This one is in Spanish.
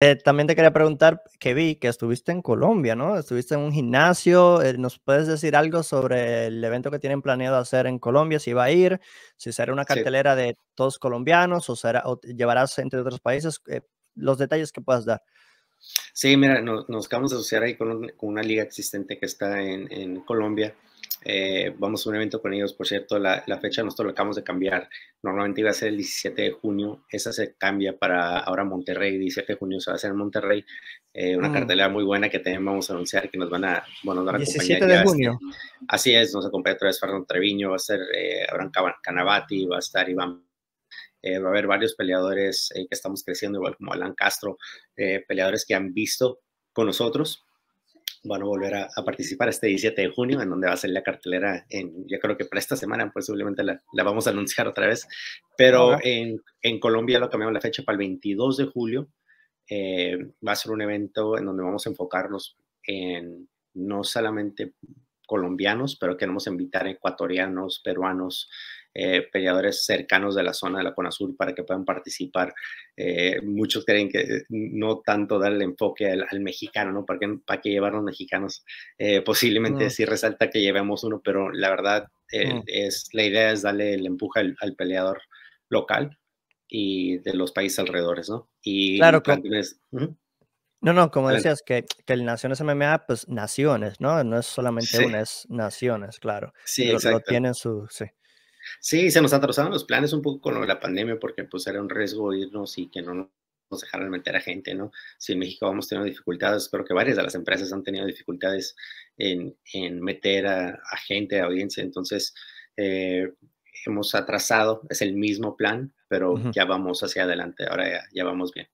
Eh, también te quería preguntar, que vi que estuviste en Colombia, ¿no? Estuviste en un gimnasio. Eh, ¿Nos puedes decir algo sobre el evento que tienen planeado hacer en Colombia? Si va a ir, si será una cartelera de todos colombianos o, será, llevarás entre otros países, eh, los detalles que puedas dar. Sí, mira, nos, acabamos de asociar ahí con, una liga existente que está en Colombia eh, vamos a un evento con ellos, por cierto, la, fecha nosotros la acabamos de cambiar. Normalmente iba a ser el 17 de junio, esa se cambia para ahora Monterrey, 17 de junio se va a hacer en Monterrey. Eh, una mm. cartelera muy buena que también vamos a anunciar que nos van a, bueno, 17 17 de este junio. Así es, nos acompaña otra vez Fernando Treviño, va a ser eh, Abraham Canavati, va a estar Iván eh, va a haber varios peleadores que estamos creciendo, igual como Alan Castro, peleadores que han visto con nosotros van a volver a, participar este 17 de junio, en donde va a salir la cartelera, en, yo creo que para esta semana pues, la, la vamos a anunciar otra vez, pero en, en, Colombia lo cambiamos la fecha para el 22 de julio. Eh, va a ser un evento en donde vamos a enfocarnos en no solamente colombianos, pero queremos invitar ecuatorianos, peruanos, eh, peleadores cercanos de la zona de la sur para que puedan participar. Eh, muchos creen que eh, no tanto darle el enfoque al, mexicano, ¿no? ¿Para qué, para que llevar mexicanos? posiblemente mm. sí resalta que llevemos uno, pero la verdad mm. es, la idea es darle el empuje al, peleador local y de los países alrededores, ¿no? Y claro, no, no, como decías, que, que el Naciones MMA, pues naciones, ¿no? No es solamente unas una, es naciones, claro. Sí, tienen su, sí. Sí, se nos atrasaron los planes un poco con la pandemia porque pues era un riesgo irnos y que no nos dejaran meter a gente, ¿no? Si en México vamos teniendo dificultades, espero que varias de las empresas han tenido dificultades en, meter a, gente, a audiencia, entonces eh, hemos atrasado, es el mismo plan, pero ya vamos hacia adelante, ahora ya vamos bien.